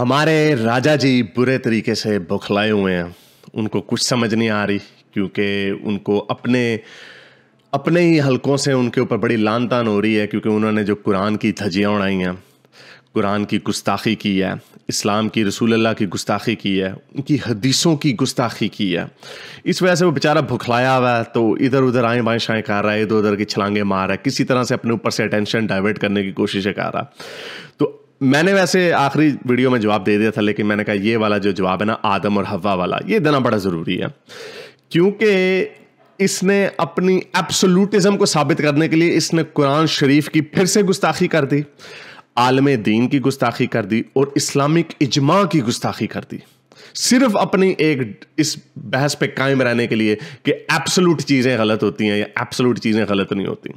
हमारे राजा जी बुरे तरीके से बौखलाए हुए हैं उनको कुछ समझ नहीं आ रही क्योंकि उनको अपने अपने ही हलकों से उनके ऊपर बड़ी लान तान हो रही है क्योंकि उन्होंने जो कुरान की धजियाँ उड़ाई हैं कुरान की गुस्ताखी की है इस्लाम की रसूल अल्लाह की गुस्ताखी की है उनकी हदीसों की गुस्ताखी की है इस वजह से वो बेचारा भुखलाया हुआ है तो इधर उधर आएँ बाएँ शाएँ कर रहा है इधर उधर की छलांगे मार रहा है किसी तरह से अपने ऊपर से अटेंशन डाइवर्ट करने की कोशिशें कर रहा है तो मैंने वैसे आखिरी वीडियो में जवाब दे दिया था लेकिन मैंने कहा ये वाला जो जवाब है ना आदम और हवा वाला ये देना बड़ा ज़रूरी है क्योंकि इसने अपनी एब्सोलूटिज्म को साबित करने के लिए इसने कुरान शरीफ की फिर से गुस्ताखी कर दी आलम दीन की गुस्ताखी कर दी और इस्लामिक इजमा की गुस्ताखी कर दी सिर्फ अपनी एक इस बहस पे कायम रहने के लिए कि एब्सोलूट चीज़ें गलत होती हैं या एब्सोलूट चीज़ें गलत नहीं होती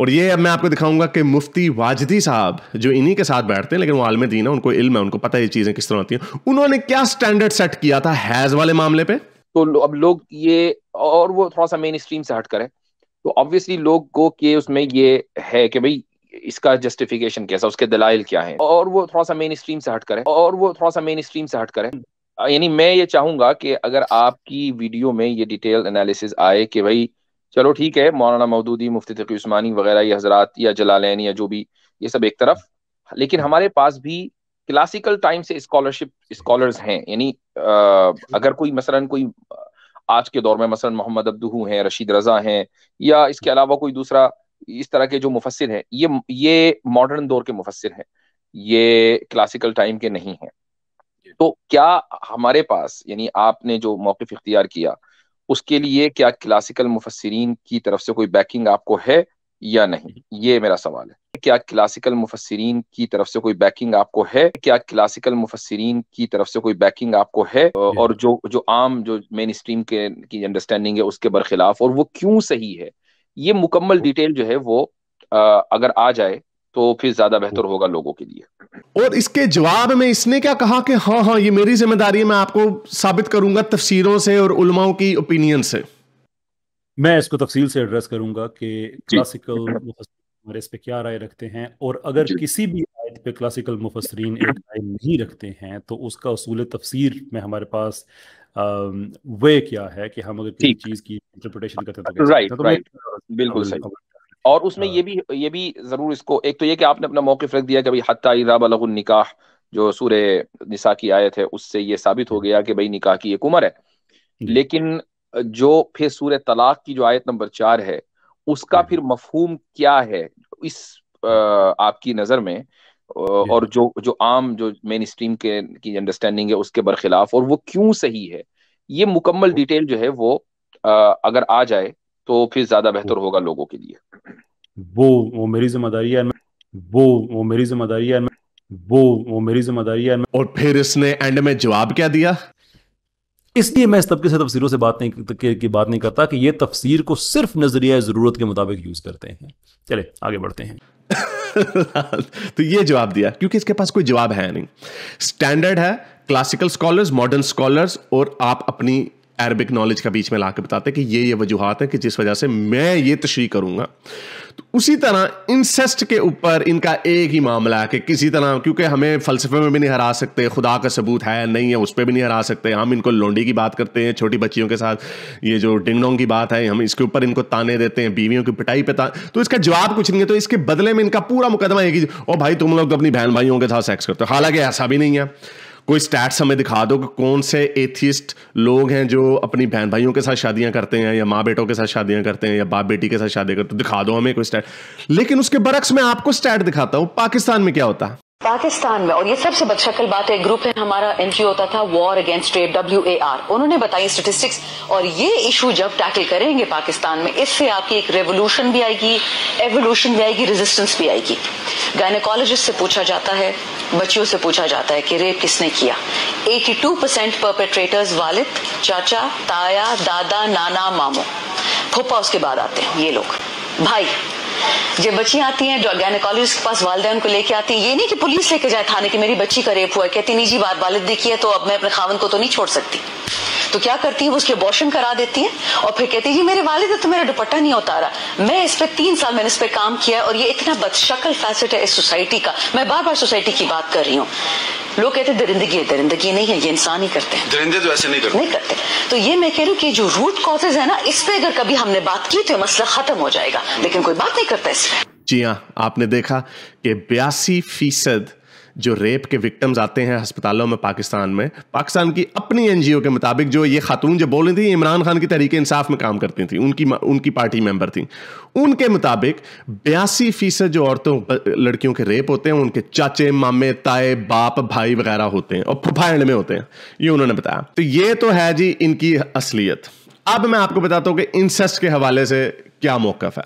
और ये अब मैं आपको दिखाऊंगा कि मुफ्ती वाजदी साहब जो इन्हीं के साथ बैठते हैं लेकिन वो आलम दीन है उनको इल्म है उनको पता है ये चीज़ें किस तरह होती हैं उन्होंने क्या स्टैंडर्ड सेट किया था हैज़ वाले मामले पे तो अब लोग ये और वो थोड़ा सा मेन स्ट्रीम से हट करें तो ऑब्वियसली लोग को कि उसमें ये है कि भाई इसका जस्टिफिकेशन कैसा उसके दलाइल क्या है और वो थोड़ा सा मेन स्ट्रीम से हट करें और वो थोड़ा सा मेन स्ट्रीम से हट करें यानी मैं ये चाहूंगा कि अगर आपकी वीडियो में ये डिटेल एनालिसिस आए कि भाई चलो ठीक है मौलाना मौदूदी मुफ्ती तकी उस्मानी वगैरह ये हजरात या जलालैन या जो भी ये सब एक तरफ लेकिन हमारे पास भी क्लासिकल टाइम से स्कॉलरशिप स्कॉलर्स हैं यानी अगर कोई मसलन कोई आज के दौर में मसलन मोहम्मद अब्दू हैं रशीद रजा हैं या इसके अलावा कोई दूसरा इस तरह के जो मुफसर हैं ये ये मॉडर्न दौर के मुफसर हैं ये क्लासिकल टाइम के नहीं हैं तो क्या हमारे पास यानी आपने जो मौकफ इख्तियार किया उसके लिए क्या क्लासिकल मुफसरीन की तरफ से कोई बैकिंग आपको है या नहीं ये मेरा सवाल है क्या क्लासिकल मुफसरीन की तरफ से कोई बैकिंग आपको है क्या क्लासिकल मुफसरीन की तरफ से कोई बैकिंग आपको है और जो जो आम जो मेन स्ट्रीम के की अंडरस्टैंडिंग है उसके बरखिलाफ और वो क्यों सही है ये मुकम्मल डिटेल जो है वो आ, अगर आ जाए तो फिर ज्यादा बेहतर होगा लोगों के लिए और इसके जवाब में इसने क्या कहा कि हाँ हाँ ये मेरी जिम्मेदारी है मैं आपको साबित करूंगा तफसीरों से और उलमाओं की ओपिनियन से मैं इसको तफसील से एड्रेस करूंगा कि क्लासिकल हमारे इस पे क्या राय रखते हैं और अगर किसी भी आयत पे क्लासिकल मुफसरीन एक राय नहीं रखते हैं तो उसका असूल तफसीर में हमारे पास वे क्या है कि हम अगर किसी चीज़ की इंटरप्रिटेशन करते हैं तो राइट राइट तो बिल्कुल सही और उसमें हाँ। ये भी ये भी जरूर इसको एक तो ये कि आपने अपना मौके रख दिया कि भाई हत्ता निकाह जो सूर निसा की आयत है उससे ये साबित हो गया कि भाई निकाह की एक उम्र है लेकिन जो फिर सूर तलाक की जो आयत नंबर चार है उसका हाँ फिर मफहूम क्या है इस आपकी नज़र में और जो जो आम जो मेन स्ट्रीम के की अंडरस्टैंडिंग है उसके बरखिलाफ और वो क्यों सही है ये मुकम्मल डिटेल जो है वो अगर आ जाए तो फिर ज्यादा बेहतर होगा लोगों के लिए वो वो मेरी जिम्मेदारी है वो वो मेरी जिम्मेदारी है वो वो मेरी जिम्मेदारी है और फिर इसने एंड में जवाब क्या दिया इसलिए मैं इस तबके से तफसीरों से बात नहीं के, की बात नहीं करता कि ये तफसीर को सिर्फ नजरिया ज़रूरत के मुताबिक यूज़ करते हैं चले आगे बढ़ते हैं तो ये जवाब दिया क्योंकि इसके पास कोई जवाब है नहीं स्टैंडर्ड है क्लासिकल स्कॉलर्स मॉडर्न स्कॉलर्स और आप अपनी अरबिक नॉलेज का बीच में ला के बताते कि ये ये वजूहत है कि जिस वजह से मैं ये तशरी करूंगा तो उसी तरह इंसेस्ट के ऊपर इनका एक ही मामला है कि किसी तरह क्योंकि हमें फ़लसफे में भी नहीं हरा सकते खुदा का सबूत है नहीं है उस पर भी नहीं हरा सकते हम इनको लोंडी की बात करते हैं छोटी बच्चियों के साथ ये जो डिंगडोंग की बात है हम इसके ऊपर इनको ताने देते हैं बीवियों की पिटाई पे तो इसका जवाब कुछ नहीं है तो इसके बदले में इनका पूरा मुकदमा है कि ओ भाई तुम लोग तो अपनी बहन भाइयों के साथ सेक्स करते हो हालांकि ऐसा भी नहीं है कोई स्टैट्स हमें दिखा दो कि कौन से एथिस्ट लोग हैं जो अपनी बहन भाइयों के साथ शादियां करते हैं या माँ बेटों के साथ शादियां करते हैं या बाप बेटी के साथ शादी करते दिखा दो हमें कोई स्टैट लेकिन उसके बरक्स मैं आपको स्टैट दिखाता हूँ पाकिस्तान में क्या होता है पाकिस्तान में और ये सबसे बदशक्ल बात है ग्रुप है हमारा एनजीओ होता था war against trade W A R उन्होंने बताई स्टेटिस्टिक्स और ये इशू जब टैकल करेंगे पाकिस्तान में इससे आपकी एक रेवोल्यूशन भी आएगी एवोल्यूशन भी आएगी रेजिस्टेंस भी आएगी गायनाकोलॉजिस्ट से पूछा जाता है बच्चियों से पूछा जाता है कि रेप किसने किया 82 परसेंट परपेट्रेटर्स वालिद चाचा ताया दादा नाना मामो फुप्पा उसके बाद आते हैं ये लोग भाई जब बच्ची आती है गायनकोलॉजिस्ट के पास वाले उनको लेके आती है ये नहीं कि पुलिस लेके जाए थाने की मेरी बच्ची का रेप हुआ कहती नहीं जी बात वालद देखी है तो अब मैं अपने खावन को तो नहीं छोड़ सकती तो क्या करती है वो उसके अबॉर्शन करा देती है और फिर कहती है जी मेरे वालिद तो मेरा दुपट्टा नहीं उतारा मैं इस पर तीन साल मैंने इस पर काम किया और ये इतना बदशकल फैसेट है इस सोसाइटी का मैं बार बार सोसाइटी की बात कर रही हूँ लोग कहते हैं दरिंदगी है दरिंदगी नहीं है ये इंसान ही करते हैं दरिंदे तो ऐसे नहीं करते नहीं करते तो ये मैं कह रही हूँ कि जो रूट कॉजेज है ना इस पे अगर कभी हमने बात की तो मसला खत्म हो जाएगा लेकिन कोई बात नहीं करता इस जी हाँ आपने देखा कि बयासी फीसद जो रेप के विक्टम्स आते हैं अस्पतालों में पाकिस्तान में पाकिस्तान की अपनी एनजीओ के मुताबिक जो ये खातून जो बोल रही थी इमरान खान की तरीके इंसाफ में काम करती थी उनकी उनकी पार्टी मेंबर थी उनके मुताबिक बयासी फीसद जो औरतों लड़कियों के रेप होते हैं उनके चाचे मामे ताए बाप भाई वगैरह होते हैं और फुफाइंड में होते हैं ये उन्होंने बताया तो ये तो है जी इनकी असलियत अब मैं आपको बताता हूँ कि इंसेस्ट के हवाले से क्या मौकफ है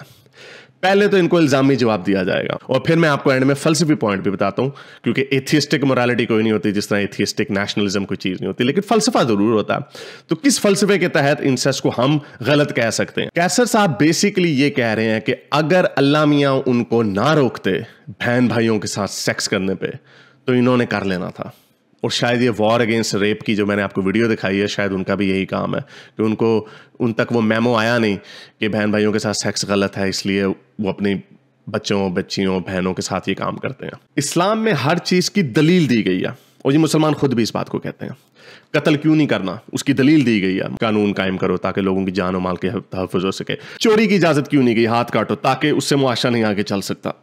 पहले तो इनको इल्जामी जवाब दिया जाएगा और फिर मैं आपको एंड में फलसफी पॉइंट भी बताता हूं क्योंकि एथियस्टिक मोरालिटी कोई नहीं होती जिस तरह एथियस्टिक नेशनलिज्म कोई चीज़ नहीं होती लेकिन फलसफा ज़रूर होता है तो किस फलसफे के तहत इंसेस्ट को हम गलत कह सकते हैं कैसर साहब बेसिकली ये कह रहे हैं कि अगर अल्लाह मियाँ उनको ना रोकते बहन भाइयों के साथ सेक्स करने पर तो इन्होंने कर लेना था और शायद ये वॉर अगेंस्ट रेप की जो मैंने आपको वीडियो दिखाई है शायद उनका भी यही काम है कि उनको उन तक वो मेमो आया नहीं कि बहन भाइयों के साथ सेक्स गलत है इसलिए वो अपनी बच्चों बच्चियों बहनों के साथ ये काम करते हैं इस्लाम में हर चीज़ की दलील दी गई है और ये मुसलमान खुद भी इस बात को कहते हैं कत्ल क्यों नहीं करना उसकी दलील दी गई है कानून कायम करो ताकि लोगों की जान और माल के तहफ़ हो सके चोरी की इजाज़त क्यों नहीं गई हाथ काटो ताकि उससे मुआशा नहीं आगे चल सकता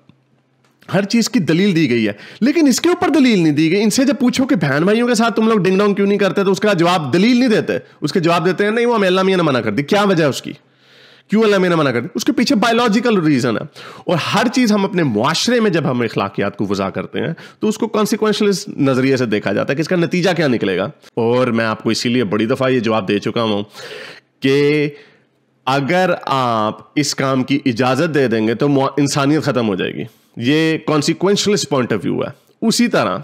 हर चीज की दलील दी गई है लेकिन इसके ऊपर दलील नहीं दी गई इनसे जब पूछो कि बहन भाइयों के साथ तुम लोग डिंग डाउन क्यों नहीं करते तो उसका जवाब दलील नहीं देते उसके जवाब देते हैं नहीं वो हमें अल्लाह मियाँ ने मना कर दी क्या वजह है उसकी क्यों अल्लाह मियाँ ने मना कर दी उसके पीछे बायोलॉजिकल रीजन है और हर चीज़ हम अपने माशरे में जब हम इखलाकियात को वजह करते हैं तो उसको कॉन्सिक्वेंशल नज़रिए से देखा जाता है कि इसका नतीजा क्या निकलेगा और मैं आपको इसीलिए बड़ी दफ़ा ये जवाब दे चुका हूं कि अगर आप इस काम की इजाज़त दे देंगे तो इंसानियत ख़त्म हो जाएगी ये कॉन्सिक्वेंशलिस पॉइंट ऑफ व्यू है उसी तरह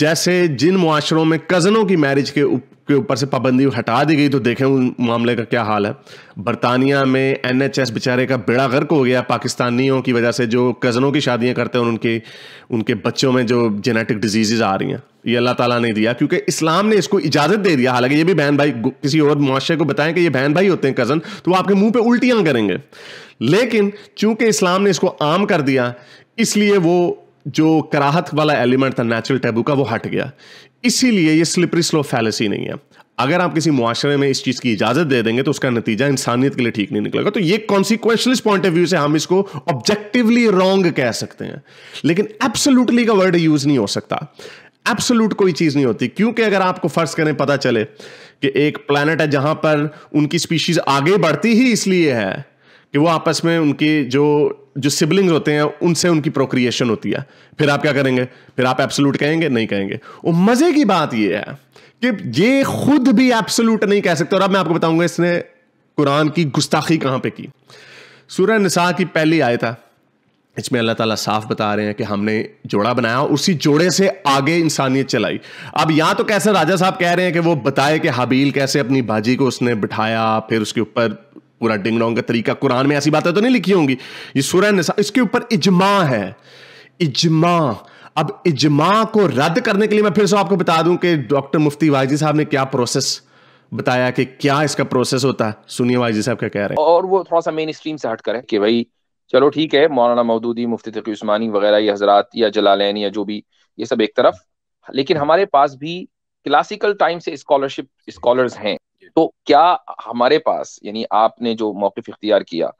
जैसे जिन मुआशरों में कज़नों की मैरिज के के ऊपर से पाबंदी हटा दी गई तो देखें उन मामले का क्या हाल है बरतानिया में एन बेचारे का बेड़ा गर्क हो गया पाकिस्तानियों की वजह से जो कज़नों की शादियाँ करते हैं उनके उनके बच्चों में जो जेनेटिक डिजीज़ आ रही हैं ये अल्लाह ताला ने दिया क्योंकि इस्लाम ने इसको इजाज़त दे दिया हालांकि ये भी बहन भाई किसी और माशरे को बताएं कि ये बहन भाई होते हैं कज़न तो वो आपके मुंह पे उल्टियां करेंगे लेकिन चूंकि इस्लाम ने इसको आम कर दिया इसलिए वो जो कराहत वाला एलिमेंट था नेचुरल टैबू का वो हट गया इसीलिए ये स्लिपरी स्लो फैलेसी नहीं है अगर आप किसी मुआरे में इस चीज़ की इजाज़त दे देंगे तो उसका नतीजा इंसानियत के लिए ठीक नहीं निकलेगा तो ये कॉन्सिक्वेंशलिस पॉइंट ऑफ व्यू से हम इसको ऑब्जेक्टिवली रॉन्ग कह सकते हैं लेकिन एब्सोलूटली का वर्ड यूज़ नहीं हो सकता एब्सोल्यूट कोई चीज़ नहीं होती क्योंकि अगर आपको फ़र्ज करें पता चले कि एक प्लानट है जहां पर उनकी स्पीशीज़ आगे बढ़ती ही इसलिए है कि वो आपस में उनकी जो जो सिबलिंग्स होते हैं उनसे उनकी प्रोक्रिएशन होती है फिर आप क्या करेंगे फिर आप एब्सोल्यूट कहेंगे नहीं कहेंगे और मजे की बात यह है कि ये खुद भी एब्सोल्यूट नहीं कह सकते और अब मैं आपको बताऊंगा इसने कुरान की गुस्ताखी कहां पे की सूर्य निसा की पहली आय था इसमें अल्लाह ताला साफ बता रहे हैं कि हमने जोड़ा बनाया उसी जोड़े से आगे इंसानियत चलाई अब यहां तो कैसे राजा साहब कह रहे हैं कि वो बताए कि हबील कैसे अपनी बाजी को उसने बिठाया फिर उसके ऊपर पूरा डिंग डोंग का तरीका कुरान में ऐसी बातें तो नहीं लिखी होंगी ये सुरह निसा इसके ऊपर इजमा है इजमा अब इजमा को रद्द करने के लिए मैं फिर से आपको बता दूं कि डॉक्टर मुफ्ती वाजी साहब ने क्या प्रोसेस बताया कि क्या इसका प्रोसेस होता है सुनिए वाजी साहब क्या कह रहे हैं और वो थोड़ा सा मेन स्ट्रीम से हट कर कि भाई चलो ठीक है मौलाना मौदूदी मुफ्ती तकी उस्मानी वगैरह ये हजरात या जलालैन या जो भी ये सब एक तरफ लेकिन हमारे पास भी क्लासिकल टाइम से स्कॉलरशिप स्कॉलर्स हैं तो क्या हमारे पास यानी आपने जो मौकफ इख्तियार किया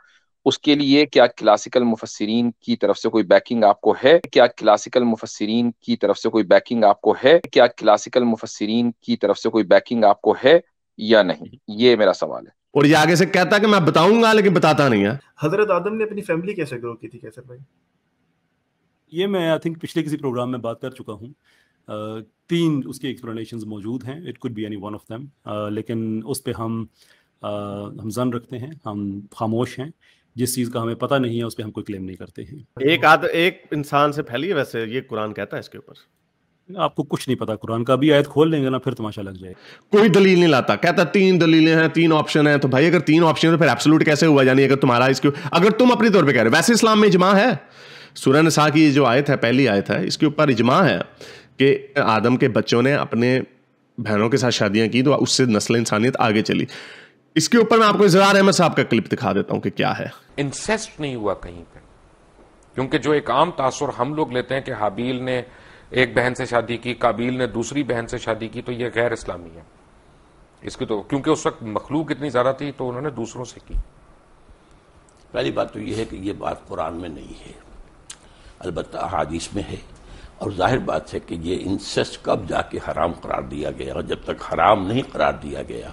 उसके लिए क्या क्लासिकल मुफसरीन की तरफ से कोई बैकिंग आपको है क्या क्लासिकल मुफसरीन की तरफ से कोई बैकिंग आपको है क्या क्लासिकल मुफसरीन की तरफ से कोई बैकिंग आपको है या नहीं ये मेरा सवाल है और ये आगे से कहता कि मैं बताऊंगा लेकिन बताता नहीं है हजरत आदम ने अपनी फैमिली कैसे ग्रो की थी कैसे भाई ये मैं आई थिंक पिछले किसी प्रोग्राम में बात कर चुका हूँ तीन उसके एक्सप्लेनेशन मौजूद हैं it could be any one of them लेकिन उस पर हम हम जन रखते हैं हम खामोश हैं जिस चीज़ का हमें पता नहीं है उस पर हम कोई क्लेम नहीं करते हैं एक आद एक इंसान से फैली है वैसे ये कुरान कहता है इसके ऊपर आपको कुछ नहीं पता कुरान का अभी आयत खोल लेंगे ना फिर तमाशा लग जाए कोई दलील नहीं लाता कहता तीन दलीलें हैं तीन ऑप्शन है तो भाई अगर तीन ऑप्शन है तो फिर एब्सोलूट कैसे हुआ जानी अगर तुम्हारा इसके अगर तुम अपने तौर पे कह रहे हो वैसे इस्लाम में इजमा है सुरन शाह की जो आयत है पहली आयत है इसके ऊपर इजमा है कि आदम के बच्चों ने अपने बहनों के साथ शादियां की तो उससे नस्ल इंसानियत आगे चली इसके ऊपर मैं आपको इजरार अहमद साहब का क्लिप दिखा देता हूं कि क्या है इंसेस्ट नहीं हुआ कहीं पर क्योंकि जो एक आम तासुर हम लोग लेते हैं कि हाबील ने एक बहन से शादी की काबिल ने दूसरी बहन से शादी की तो यह गैर इस्लामी है इसकी तो क्योंकि उस वक्त मखलूक इतनी ज्यादा थी तो उन्होंने दूसरों से की पहली बात तो यह है कि यह बात कुरान में नहीं है अलबत् अहादीस में है और जाहिर बात है कि ये इंसेस्ट कब जाके हराम करार दिया गया और जब तक हराम नहीं करार दिया गया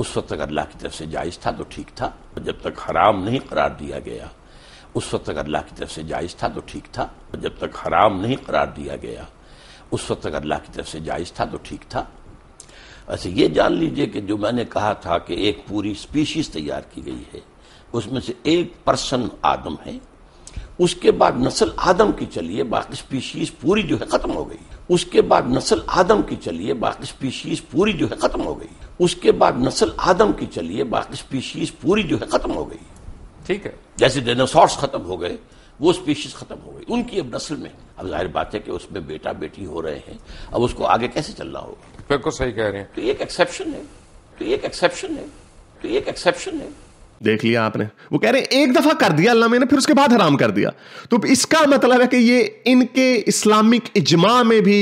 उस वक्त तक अल्लाह की तरफ से जायज़ था तो ठीक था और जब तक हराम नहीं करार दिया गया उस वक्त तक अल्लाह की तरफ से जायज़ था तो ठीक था और जब तक हराम नहीं करार दिया गया उस वक्त तक अल्लाह की तरफ से जायज़ था तो ठीक था ऐसे अच्छा, ये जान लीजिए कि जो मैंने कहा था कि एक पूरी स्पीशीज़ तैयार की गई है उसमें से एक पर्सन आदम है उसके बाद नस्ल आदम की चलिए बाकी स्पीशीज पूरी जो है खत्म हो गई उसके बाद नस्ल आदम की चलिए बाकी स्पीशीज पूरी जो है खत्म हो गई उसके बाद नस्ल आदम की चलिए बाकी स्पीशीज पूरी जो है खत्म हो गई ठीक है जैसे डायनासॉर्स खत्म हो गए वो स्पीशीज खत्म हो गई उनकी अब नस्ल में अब जाहिर बात है कि उसमें बेटा बेटी हो रहे हैं अब उसको आगे कैसे चलना होगा बिल्कुल सही कह रहे हैं तो एक एक्सेप्शन है तो एक एक्सेप्शन है तो एक एक्सेप्शन है देख लिया आपने वो कह रहे हैं एक दफा कर दिया अल्लाह में ने फिर उसके बाद हराम कर दिया तो इसका मतलब है कि ये इनके इस्लामिक इजमा में भी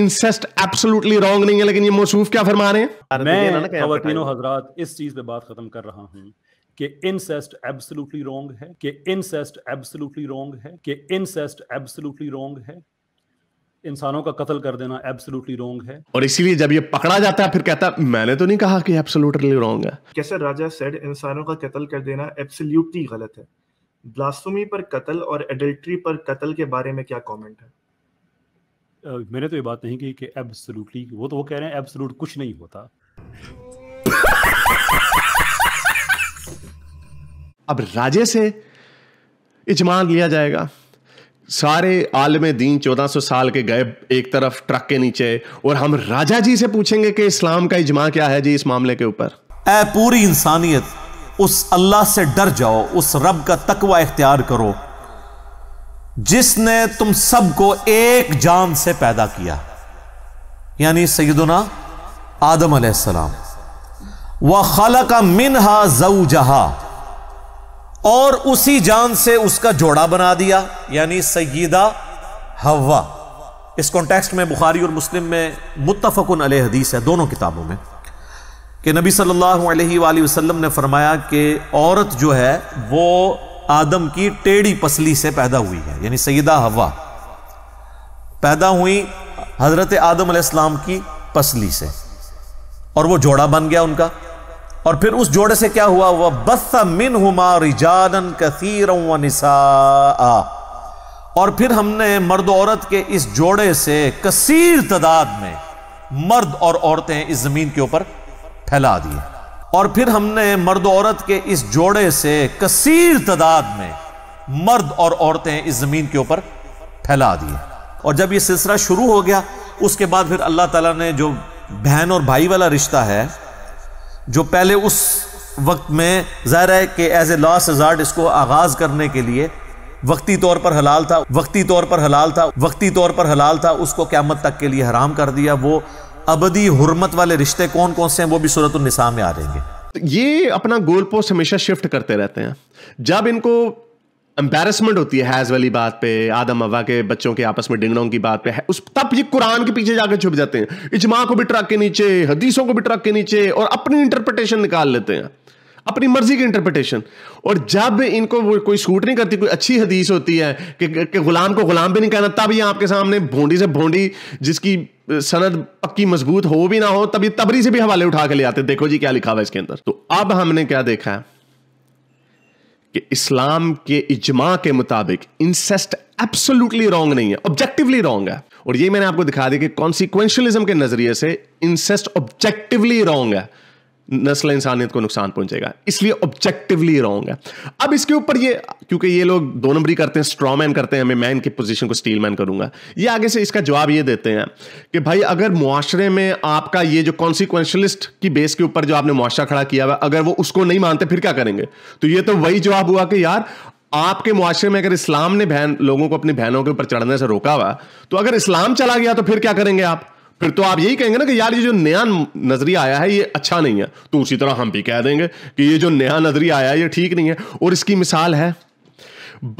इंसेस्ट एब्सोल्युटली रॉन्ग नहीं है लेकिन ये मौसूफ क्या फरमा रहे हैं मैं हजरत इस चीज पे बात खत्म कर रहा हूँ कि इंसेस्ट एब्सोल्युटली रॉन्ग है कि इंसेस्ट एब्सोल्युटली रॉन्ग है कि इंसेस्ट एब्सोल्युटली रॉन्ग है इंसानों का कत्ल कर देना एब्सोल्युटली रॉन्ग है और इसीलिए जब ये पकड़ा जाता है फिर कहता है मैंने तो नहीं कहा कि एब्सोल्युटली रॉन्ग है कैसे राजा सेड इंसानों का कत्ल कर देना एब्सोल्युटली गलत है ब्लास्फेमी पर कत्ल और एडल्ट्री पर कत्ल के बारे में क्या कमेंट है uh, मैंने तो ये बात नहीं की कि एब्सोल्युटली वो तो वो कह रहे हैं एब्सोल्यूट कुछ नहीं होता अब राजे से इजमान लिया जाएगा सारे आलम दीन 1400 साल के गए एक तरफ ट्रक के नीचे और हम राजा जी से पूछेंगे कि इस्लाम का इजमा क्या है जी इस मामले के ऊपर ए पूरी इंसानियत उस अल्लाह से डर जाओ उस रब का तकवा इख्तियार करो जिसने तुम सबको एक जान से पैदा किया यानी सईदना आदम सलाम व खल का हा जऊ जहा और उसी जान से उसका जोड़ा बना दिया यानी सईदा हवा इस कॉन्टेक्स्ट में बुखारी और मुस्लिम में मुतफ़न अल हदीस है दोनों किताबों में कि नबी सल्लल्लाहु अलैहि वसल्लम ने फरमाया कि औरत जो है वो आदम की टेढ़ी पसली से पैदा हुई है यानी सईदा हवा पैदा हुई हज़रत आदम आदम की पसली से और वो जोड़ा बन गया उनका और फिर उस जोड़े से क्या हुआ वह बस मिन हुमारिजान कसीर निसा और फिर हमने मर्द औरत के इस जोड़े से कसीर तादाद में मर्द और औरतें इस जमीन के ऊपर फैला दिए और फिर हमने मर्द औरत के इस जोड़े से कसीर तादाद में मर्द और औरतें इस जमीन के ऊपर फैला दिए और जब यह सिलसिला शुरू हो गया उसके बाद फिर अल्लाह ताला ने जो बहन और भाई वाला रिश्ता है जो पहले उस वक्त में ज़ाहिर है कि एज ए लॉस रिजार्ट इसको आगाज़ करने के लिए वक्ती तौर पर हलाल था वक्ती तौर पर हलाल था वक्ती तौर पर हलाल था उसको क़्यामत तक के लिए हराम कर दिया वो अबदी हरमत वाले रिश्ते कौन कौन से हैं वो भी सूरत निसा में आ जाएंगे ये अपना गोल पोस्ट हमेशा शिफ्ट करते रहते हैं जब इनको एम्बेरसमेंट होती है हैज वाली बात पे आदम अबा के बच्चों के आपस में डिंगड़ों की बात पे है उस तब ये कुरान के पीछे जाकर छुप जाते हैं इजमा को भी ट्रक के नीचे हदीसों को भी ट्रक के नीचे और अपनी इंटरप्रिटेशन निकाल लेते हैं अपनी मर्जी की इंटरप्रिटेशन और जब इनको वो कोई सूट नहीं करती कोई अच्छी हदीस होती है कि, कि गुलाम को गुलाम भी नहीं कहना तब ये आपके सामने भोंडी से भोंडी जिसकी सनद पक्की मजबूत हो भी ना हो तब ये तबरी से भी हवाले उठा के ले आते देखो जी क्या लिखा हुआ इसके अंदर तो अब हमने क्या देखा है कि इस्लाम के इजमा के मुताबिक इंसेस्ट एब्सोल्युटली रॉन्ग नहीं है ऑब्जेक्टिवली रॉन्ग है और ये मैंने आपको दिखा दिया कि कॉन्सिक्वेंशलिज्म के नजरिए से इंसेस्ट ऑब्जेक्टिवली रॉन्ग है नस्ल इंसानियत को नुकसान पहुंचेगा इसलिए ऑब्जेक्टिवली रॉन्ग है अब इसके ऊपर ये क्योंकि ये लोग दो नंबरी करते हैं मैन करते हैं हमें मैं इनकी पोजीशन को स्टील मैन करूंगा ये आगे से इसका जवाब ये देते हैं कि भाई अगर मुआरे में आपका ये जो कॉन्सिक्वेंशलिस्ट की बेस के ऊपर जो आपने मुआशा खड़ा किया हुआ अगर वो उसको नहीं मानते फिर क्या करेंगे तो ये तो वही जवाब हुआ कि यार आपके मुआशरे में अगर इस्लाम ने बहन लोगों को अपनी बहनों के ऊपर चढ़ने से रोका हुआ तो अगर इस्लाम चला गया तो फिर क्या करेंगे आप फिर तो आप यही कहेंगे ना कि यार ये जो नया नजरिया आया है ये अच्छा नहीं है तो उसी तरह हम भी कह देंगे कि ये जो नया नजरिया आया है ये ठीक नहीं है और इसकी मिसाल है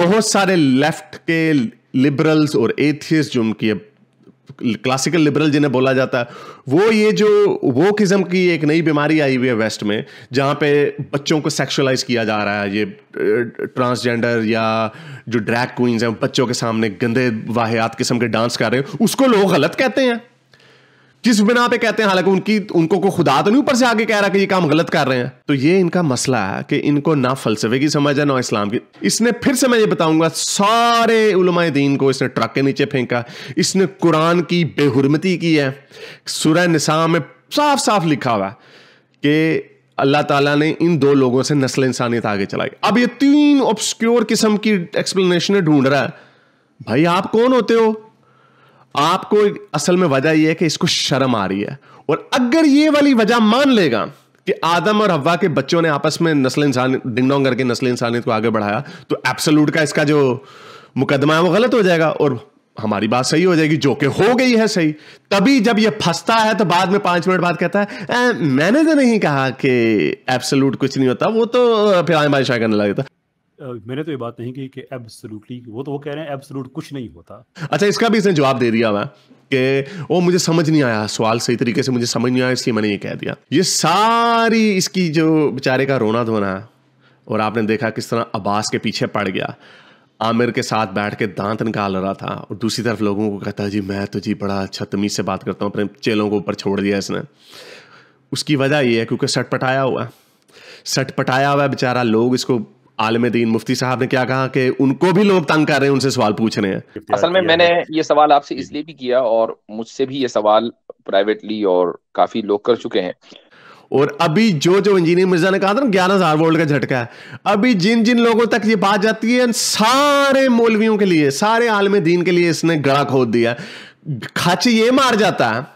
बहुत सारे लेफ्ट के लिबरल्स और एथियस जो उनकी क्लासिकल लिबरल जिन्हें बोला जाता है वो ये जो वो किस्म की एक नई बीमारी आई हुई है वेस्ट में जहां पे बच्चों को सेक्सुअलाइज किया जा रहा है ये ट्रांसजेंडर या जो ड्रैग क्वींस हैं बच्चों के सामने गंदे वाहियात किस्म के डांस कर रहे हैं उसको लोग गलत कहते हैं जिस बिना पे कहते हैं हालांकि उनकी उनको को खुदा तो नहीं ऊपर से आगे कह रहा कि ये काम गलत कर रहे हैं तो ये इनका मसला है कि इनको ना फलसफे की समझ है ना इस्लाम की इसने फिर से मैं ये बताऊंगा सारे उलमाए दीन को इसने ट्रक के नीचे फेंका इसने कुरान की बेहरमती की है सुरह निसा में साफ साफ लिखा हुआ कि अल्लाह ताला ने इन दो लोगों से नस्ल इंसानियत आगे चलाई अब ये तीन ऑब्सक्योर किस्म की एक्सप्लेनेशन ढूंढ रहा है भाई आप कौन होते हो आपको असल में वजह यह है कि इसको शर्म आ रही है और अगर ये वाली वजह मान लेगा कि आदम और हवा के बच्चों ने आपस में नस्ल इंसान डिंगडोंग करके नस्ल इंसानियत को आगे बढ़ाया तो एप्सलूट का इसका जो मुकदमा है वो गलत हो जाएगा और हमारी बात सही हो जाएगी जो कि हो गई है सही तभी जब ये फंसता है तो बाद में पांच मिनट बाद कहता है मैंने तो नहीं कहा कि एप्सलूट कुछ नहीं होता वो तो फिर आए बादशाह करने लगता मैंने तो ये बात नहीं की कि एब्सोल्युटली वो तो वो कह रहे हैं एब्सोल्यूट कुछ नहीं होता अच्छा इसका भी इसने जवाब दे दिया मैं कि वो मुझे समझ नहीं आया सवाल सही तरीके से मुझे समझ नहीं आया इसलिए मैंने ये कह दिया ये सारी इसकी जो बेचारे का रोना धोना और आपने देखा किस तरह अब्बास के पीछे पड़ गया आमिर के साथ बैठ के दांत निकाल रहा था और दूसरी तरफ लोगों को कहता जी मैं तो जी बड़ा अच्छा तमीज़ से बात करता हूँ अपने चेलों को ऊपर छोड़ दिया इसने उसकी वजह यह है क्योंकि सटपटाया हुआ है सटपटाया हुआ बेचारा लोग इसको आलम दीन मुफ्ती साहब ने क्या कहा कि उनको भी लोग तंग कर रहे हैं उनसे सवाल पूछ रहे हैं असल में मैंने ये सवाल आपसे इसलिए भी किया और मुझसे भी ये सवाल प्राइवेटली और काफी लोग कर चुके हैं और अभी जो जो इंजीनियर मिर्जा ने कहा था ना ग्यारह हजार वोल्ट का झटका है अभी जिन जिन लोगों तक ये बात जाती है सारे मौलवियों के लिए सारे आलम दीन के लिए इसने गड़ा खोद दिया खाची ये मार जाता है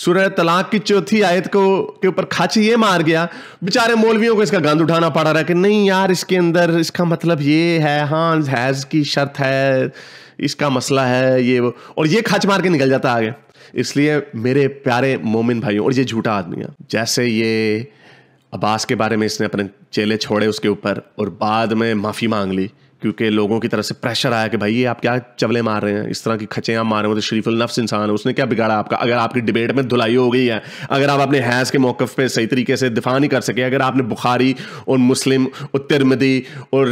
सुरह तलाक की चौथी आयत को के ऊपर खाची ये मार गया बेचारे मौलवियों को इसका गंद उठाना पड़ा रहा कि नहीं यार इसके अंदर इसका मतलब ये है हाँ हैज की शर्त है इसका मसला है ये वो और ये खाच मार के निकल जाता आगे इसलिए मेरे प्यारे मोमिन भाइयों और ये झूठा आदमी है जैसे ये अब्बास के बारे में इसने अपने चेले छोड़े उसके ऊपर और बाद में माफ़ी मांग ली क्योंकि लोगों की तरफ से प्रेशर आया कि भाई ये आप क्या चवले मार रहे हैं इस तरह की खचे आप मार रहे हो तो शरीफुल नफ्स इंसान है उसने क्या बिगाड़ा आपका अगर आपकी डिबेट में धुलाई हो गई है अगर आप अपने हैज़ के मौक़ पर सही तरीके से दिफा नहीं कर सके अगर आपने बुखारी और मुस्लिम और तिरमदी और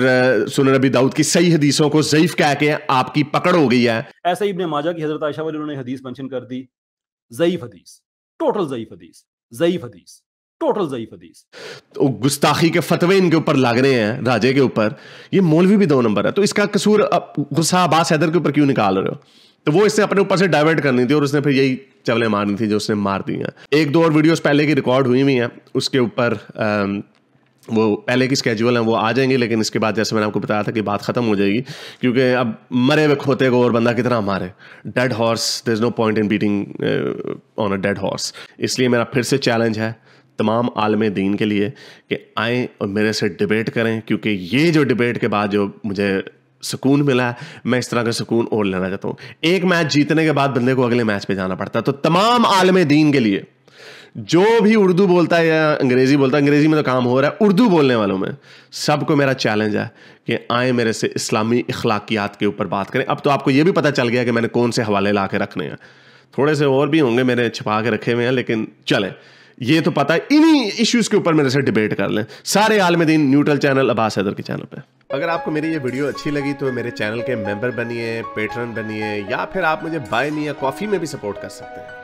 सुन रबी दाऊद की सही हदीसों को ज़यीफ़ कह के आपकी पकड़ हो गई है ऐसे ही इबन माजा की हज़रत आयशा वाली उन्होंने हदीस मैंशन कर दी ज़यीफ़ हदीस टोटल ज़यीफ़ हदीस ज़यीफ़ हदीस टोटल जईफ हदीस तो गुस्ताखी के फतवे इनके ऊपर लग रहे हैं राजे के ऊपर ये मौलवी भी दो नंबर है तो इसका कसूर गुस्सा अब्बास हैदर के ऊपर क्यों निकाल रहे हो तो वो इसने अपने ऊपर से डाइवर्ट करनी थी और उसने फिर यही चवले मारनी थी जो उसने मार दी हैं एक दो और वीडियोस पहले की रिकॉर्ड हुई हुई हैं उसके ऊपर वो पहले की स्केजुअल हैं वो आ जाएंगे लेकिन इसके बाद जैसे मैंने आपको बताया था कि बात ख़त्म हो जाएगी क्योंकि अब मरे हुए खोते को और बंदा कितना मारे dead horse there is no point in beating on a dead horse इसलिए मेरा फिर से चैलेंज है तमाम आलम दीन के लिए कि आए और मेरे से डिबेट करें क्योंकि ये जो डिबेट के बाद जो मुझे सुकून मिला है मैं इस तरह का सुकून और लेना चाहता हूँ एक मैच जीतने के बाद बंदे को अगले मैच पे जाना पड़ता है तो तमाम आलम दीन के लिए जो भी उर्दू बोलता है या अंग्रेजी बोलता है अंग्रेजी में तो काम हो रहा है उर्दू बोलने वालों में सबको मेरा चैलेंज है कि आए मेरे से इस्लामी अखलाकियात के ऊपर बात करें अब तो आपको यह भी पता चल गया कि मैंने कौन से हवाले ला के रखने हैं थोड़े से और भी होंगे मेरे छिपा के रखे हुए हैं लेकिन चलें ये तो पता है इन्हीं इश्यूज के ऊपर मेरे से डिबेट कर लें सारे आलम दिन न्यूट्रल चैनल अब्बास हैदर के चैनल पे अगर आपको मेरी ये वीडियो अच्छी लगी तो मेरे चैनल के मेंबर बनिए पेटर्न बनिए या फिर आप मुझे बाय मी या कॉफ़ी में भी सपोर्ट कर सकते हैं